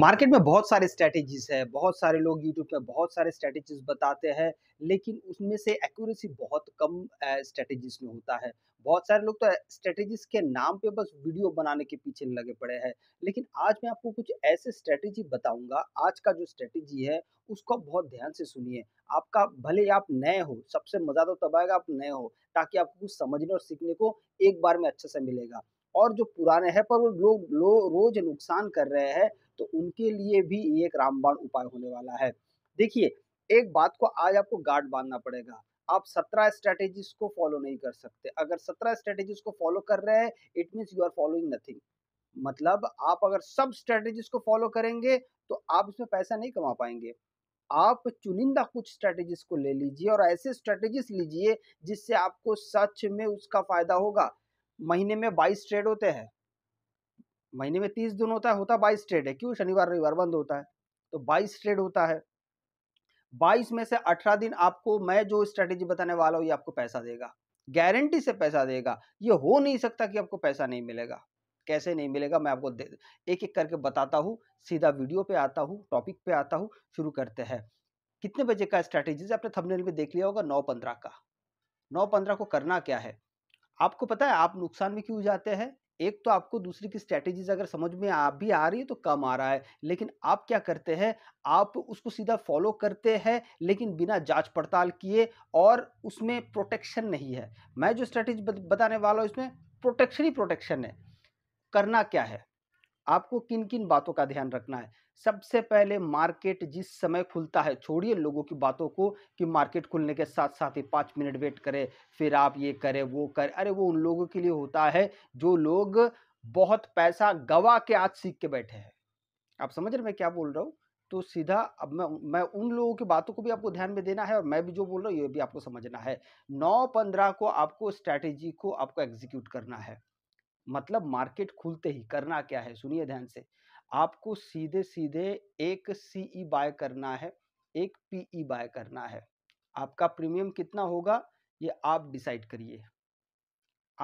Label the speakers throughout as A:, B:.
A: market में बहुत सारे स्ट्रैटेजीज है बहुत सारे लोग यूट्यूब पे बहुत सारे स्ट्रैटेजीज बताते हैं लेकिन उसमें से एक्यूरेसी बहुत कम स्ट्रैटेजीज में होता है बहुत सारे लोग तो स्ट्रैटेजीज के नाम पे बस वीडियो बनाने के पीछे लगे पड़े हैं लेकिन आज मैं आपको कुछ ऐसे स्ट्रैटेजी बताऊंगा आज का जो स्ट्रैटेजी है उसको बहुत ध्यान से सुनिए आपका भले ही आप नए हो सबसे मज़ा तो तब आएगा आप नए हो ताकि आपको कुछ समझने और सीखने को एक बार में अच्छे से मिलेगा और जो पुराने हैं पर वो लोग लो, रोज नुकसान कर रहे हैं तो उनके लिए भी एक रामबाण उपाय होने वाला है देखिए एक बात को आज आपको गार्ड बांधना पड़ेगा आप सत्रह स्ट्रेटेजीज को फॉलो नहीं कर सकते अगर सत्रह स्ट्रेटेजीज को फॉलो कर रहे हैं it means you are following nothing मतलब आप अगर सब स्ट्रेटेजीज को फॉलो करेंगे तो आप इसमें पैसा नहीं कमा पाएंगे आप चुनिंदा कुछ स्ट्रेटेजीज को ले लीजिए और ऐसे स्ट्रेटेजीज लीजिए जिससे आपको सच में उसका फायदा होगा महीने में बाईस ट्रेड होते हैं महीने में तीस दिन होता है होता बाईस ट्रेड है क्यों शनिवार रविवार बंद होता है तो बाईस ट्रेड होता है बाईस में से अठारह दिन आपको मैं जो स्ट्रेटेजी बताने वाला हूँ ये आपको पैसा देगा गारंटी से पैसा देगा ये हो नहीं सकता कि आपको पैसा नहीं मिलेगा कैसे नहीं मिलेगा मैं आपको एक एक करके बताता हूँ सीधा वीडियो पे आता हूँ टॉपिक पे आता हूँ शुरू करते हैं कितने बजे का स्ट्रैटेजी आपने थंबनेल में देख लिया होगा नौ पंद्रह का नौ पंद्रह को करना क्या है आपको पता है आप नुकसान में क्यों जाते हैं एक तो आपको दूसरी की स्ट्रैटेजीज अगर समझ में आ भी आ रही है तो कम आ रहा है लेकिन आप क्या करते हैं आप उसको सीधा फॉलो करते हैं लेकिन बिना जांच पड़ताल किए और उसमें प्रोटेक्शन नहीं है मैं जो स्ट्रैटेजी बताने वाला हूँ इसमें प्रोटेक्शन ही प्रोटेक्शन है करना क्या है आपको किन किन बातों का ध्यान रखना है सबसे पहले मार्केट जिस समय खुलता है छोड़िए लोगों की बातों को कि मार्केट खुलने के साथ साथ ही पाँच मिनट वेट करें फिर आप ये करें वो करें अरे वो उन लोगों के लिए होता है जो लोग बहुत पैसा गवा के आज सीख के बैठे हैं आप समझ रहे मैं क्या बोल रहा हूँ तो सीधा अब मैं मैं उन लोगों की बातों को भी आपको ध्यान में देना है और मैं भी जो बोल रहा हूँ ये भी आपको समझना है नौ पंद्रह को आपको स्ट्रैटेजी को आपको एग्जीक्यूट करना है मतलब मार्केट खुलते ही करना क्या है सुनिए ध्यान से आपको सीधे सीधे एक सीई बाय e करना है एक पीई बाय e करना है आपका प्रीमियम कितना होगा ये आप डिसाइड करिए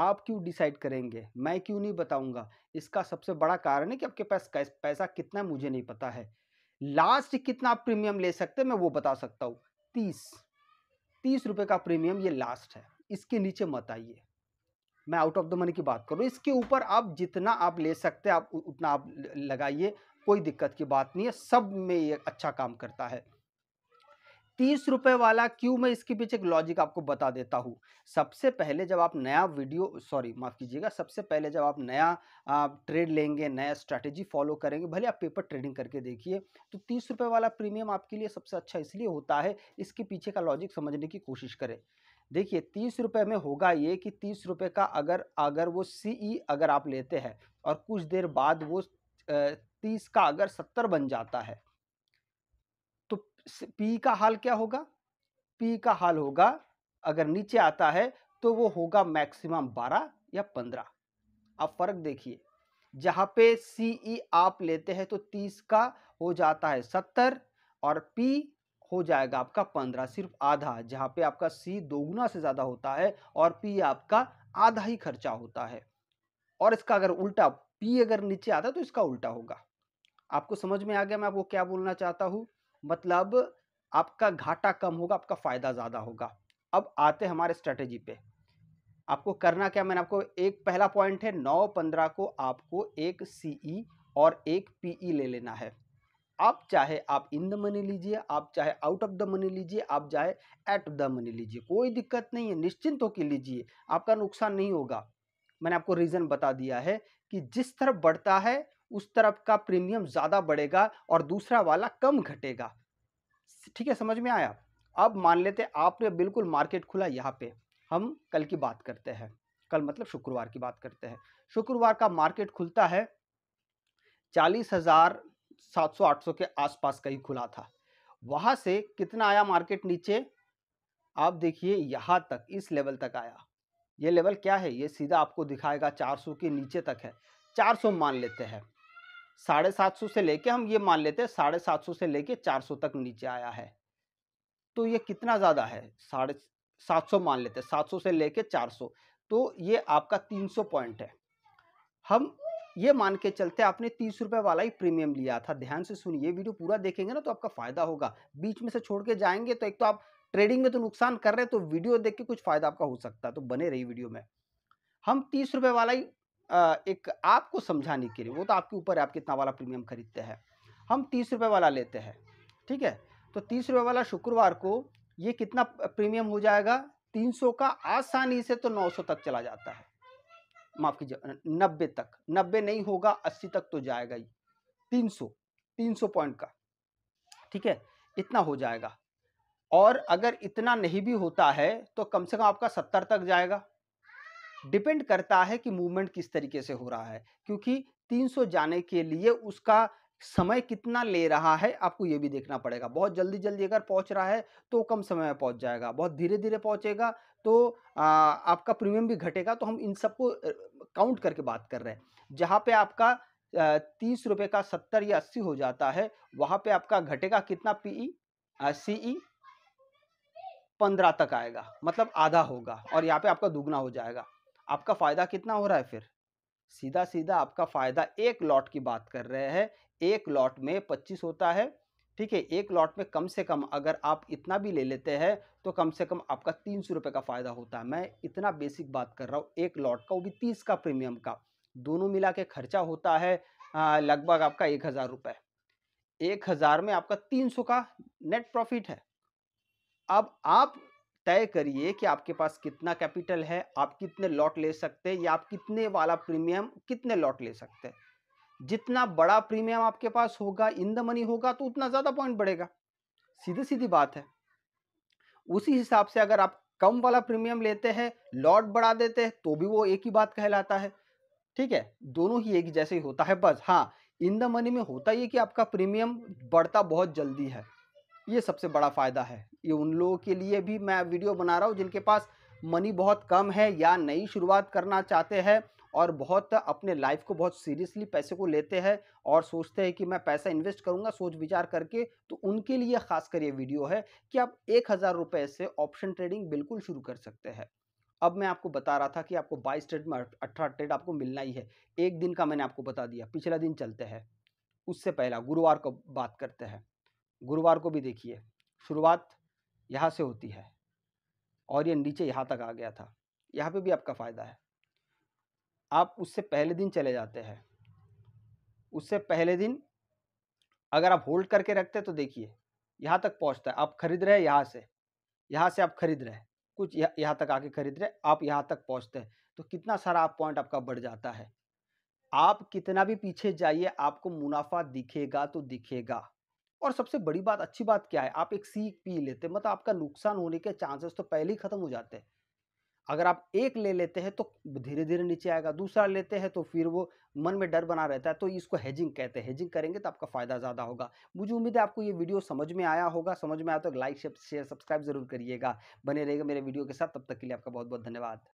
A: आप क्यों डिसाइड करेंगे मैं क्यों नहीं बताऊंगा इसका सबसे बड़ा कारण है कि आपके पास पैसा कितना मुझे नहीं पता है लास्ट कितना आप प्रीमियम ले सकते हैं मैं वो बता सकता हूँ तीस तीस रुपये का प्रीमियम ये लास्ट है इसके नीचे मत आइए मैं आउट ऑफ द मनी की बात करूँ इसके ऊपर आप जितना आप ले सकते हैं आप उतना आप लगाइए कोई दिक्कत की बात नहीं है सब में ये अच्छा काम करता है तीस रुपए वाला क्यों मैं इसके पीछे एक लॉजिक आपको बता देता हूँ सबसे पहले जब आप नया वीडियो सॉरी माफ़ कीजिएगा सबसे पहले जब आप नया आप ट्रेड लेंगे नया स्ट्रैटेजी फॉलो करेंगे भले आप पेपर ट्रेडिंग करके देखिए तो तीस रुपये वाला प्रीमियम आपके लिए सबसे अच्छा इसलिए होता है इसके पीछे का लॉजिक समझने की कोशिश करें देखिए तीस रुपये में होगा ये कि तीस रुपये का अगर अगर वो सीई e अगर आप लेते हैं और कुछ देर बाद वो तीस का अगर सत्तर बन जाता है तो पी का हाल क्या होगा पी का हाल होगा अगर नीचे आता है तो वो होगा मैक्सिमम बारह या पंद्रह आप फर्क देखिए जहाँ पे सीई e आप लेते हैं तो तीस का हो जाता है सत्तर और पी हो जाएगा आपका पंद्रह सिर्फ आधा जहाँ पे आपका सी दोगुना से ज़्यादा होता है और पी आपका आधा ही खर्चा होता है और इसका अगर उल्टा पी अगर नीचे आता तो इसका उल्टा होगा आपको समझ में आ गया मैं आपको क्या बोलना चाहता हूँ मतलब आपका घाटा कम होगा आपका फ़ायदा ज़्यादा होगा अब आते हमारे स्ट्रेटेजी पे आपको करना क्या मैंने आपको एक पहला पॉइंट है नौ पंद्रह को आपको एक सीई e और एक पीई e ले लेना है आप चाहे आप इन द मनी लीजिए आप चाहे आउट ऑफ द मनी लीजिए आप चाहे एट द मनी लीजिए कोई दिक्कत नहीं है निश्चिंत होकर लीजिए आपका नुकसान नहीं होगा मैंने आपको रीज़न बता दिया है कि जिस तरफ बढ़ता है उस तरफ का प्रीमियम ज़्यादा बढ़ेगा और दूसरा वाला कम घटेगा ठीक है समझ में आया अब मान लेते आपने बिल्कुल मार्केट खुला यहाँ पे हम कल की बात करते हैं कल मतलब शुक्रवार की बात करते हैं शुक्रवार का मार्केट खुलता है चालीस हज़ार 700-800 के आसपास का ही खुला था वहां से कितना आया मार्केट नीचे आप देखिए यहाँ तक इस लेवल तक आया ये लेवल क्या है ये सीधा आपको दिखाएगा 400 के नीचे तक है 400 मान लेते हैं साढ़े सात सौ से लेके हम ये मान लेते हैं साढ़े सात सौ से लेके चार सौ तक नीचे आया है तो ये कितना ज़्यादा है साढ़े सात सौ मान लेते हैं सात सौ से लेके चार सौ तो ये आपका तीन सौ पॉइंट है हम ये मान के चलते आपने तीस रुपये वाला ही प्रीमियम लिया था ध्यान से सुनिए वीडियो पूरा देखेंगे ना तो आपका फायदा होगा बीच में से छोड़ के जाएंगे तो एक तो आप ट्रेडिंग में तो नुकसान कर रहे हैं तो वीडियो देख के कुछ फायदा आपका हो सकता है तो बने रही वीडियो में हम तीस रुपये वाला ही एक आपको समझाने के लिए वो तो आपके ऊपर है आप कितना वाला प्रीमियम खरीदते हैं हम तीस रुपये वाला लेते हैं ठीक है तो तीस रुपये वाला शुक्रवार को ये कितना प्रीमियम हो जाएगा तीन सौ का आसानी से तो नौ सौ तक चला जाता है माफ कीजिए नब्बे तक नब्बे नहीं होगा अस्सी तक तो जाएगा ही तीन सौ तीन सौ पॉइंट का ठीक है इतना हो जाएगा और अगर इतना नहीं भी होता है तो कम से कम आपका सत्तर तक जाएगा डिपेंड करता है कि मूवमेंट किस तरीके से हो रहा है क्योंकि तीन सौ जाने के लिए उसका समय कितना ले रहा है आपको ये भी देखना पड़ेगा बहुत जल्दी जल्दी अगर पहुंच रहा है तो कम समय में पहुंच जाएगा बहुत धीरे धीरे पहुंचेगा तो आ, आपका प्रीमियम भी घटेगा तो हम इन सबको काउंट करके बात कर रहे हैं जहाँ पे आपका तीस रुपये का सत्तर या अस्सी हो जाता है वहाँ पे आपका घटेगा कितना पीई सीई e, e, पंद्रह तक आएगा मतलब आधा होगा और यहाँ पे आपका दुगना हो जाएगा आपका फ़ायदा कितना हो रहा है फिर सीधा सीधा आपका फ़ायदा एक लॉट की बात कर रहे हैं एक लॉट में पच्चीस होता है ठीक है एक लॉट में कम से कम अगर आप इतना भी ले लेते हैं तो कम से कम आपका तीन सौ रुपये का फ़ायदा होता है मैं इतना बेसिक बात कर रहा हूँ एक लॉट का वो भी तीस का प्रीमियम का दोनों मिला के खर्चा होता है लगभग आपका एक हज़ार रुपये एक हज़ार में आपका तीन सौ का नेट प्रॉफिट है अब आप तय करिए कि आपके पास कितना कैपिटल है आप कितने लॉट ले सकते हैं या आप कितने वाला प्रीमियम कितने लॉट ले सकते हैं जितना बड़ा प्रीमियम आपके पास होगा इन द मनी होगा तो उतना ज़्यादा पॉइंट बढ़ेगा सीधी सीधी बात है उसी हिसाब से अगर आप कम वाला प्रीमियम लेते हैं लॉट बढ़ा देते हैं तो भी वो एक ही बात कहलाता है ठीक है दोनों ही एक जैसे ही होता है बस हाँ इन द मनी में होता ये कि आपका प्रीमियम बढ़ता बहुत जल्दी है ये सबसे बड़ा फ़ायदा है ये उन लोगों के लिए भी मैं वीडियो बना रहा हूँ जिनके पास मनी बहुत कम है या नई शुरुआत करना चाहते हैं और बहुत अपने लाइफ को बहुत सीरियसली पैसे को लेते हैं और सोचते हैं कि मैं पैसा इन्वेस्ट करूंगा सोच विचार करके तो उनके लिए खासकर ये वीडियो है कि आप एक हज़ार रुपये से ऑप्शन ट्रेडिंग बिल्कुल शुरू कर सकते हैं अब मैं आपको बता रहा था कि आपको बाईस ट्रेड में अठारह ट्रेड आपको मिलना ही है एक दिन का मैंने आपको बता दिया पिछला दिन चलते हैं उससे पहला गुरुवार को बात करते हैं गुरुवार को भी देखिए शुरुआत यहाँ से होती है और ये नीचे यहाँ तक आ गया था यहाँ पे भी आपका फ़ायदा है आप उससे पहले दिन चले जाते हैं उससे पहले दिन अगर आप होल्ड करके रखते हैं तो देखिए यहाँ तक पहुँचता है आप खरीद रहे हैं यहाँ से यहाँ से आप खरीद रहे हैं कुछ यहाँ तक आके खरीद रहे आप यहाँ तक पहुँचते हैं तो कितना सारा आप पॉइंट आपका बढ़ जाता है आप कितना भी पीछे जाइए आपको मुनाफा दिखेगा तो दिखेगा और सबसे बड़ी बात अच्छी बात क्या है आप एक सीख पी लेते मतलब आपका नुकसान होने के चांसेस तो पहले ही खत्म हो जाते हैं अगर आप एक ले लेते हैं तो धीरे धीरे नीचे आएगा दूसरा लेते हैं तो फिर वो मन में डर बना रहता है तो इसको हेजिंग कहते हैं हेजिंग करेंगे तो आपका फ़ायदा ज़्यादा होगा मुझे उम्मीद है आपको ये वीडियो समझ में आया होगा समझ में आया तो लाइक शेयर सब्सक्राइब जरूर करिएगा बने रहेगा मेरे वीडियो के साथ तब तक के लिए आपका बहुत बहुत धन्यवाद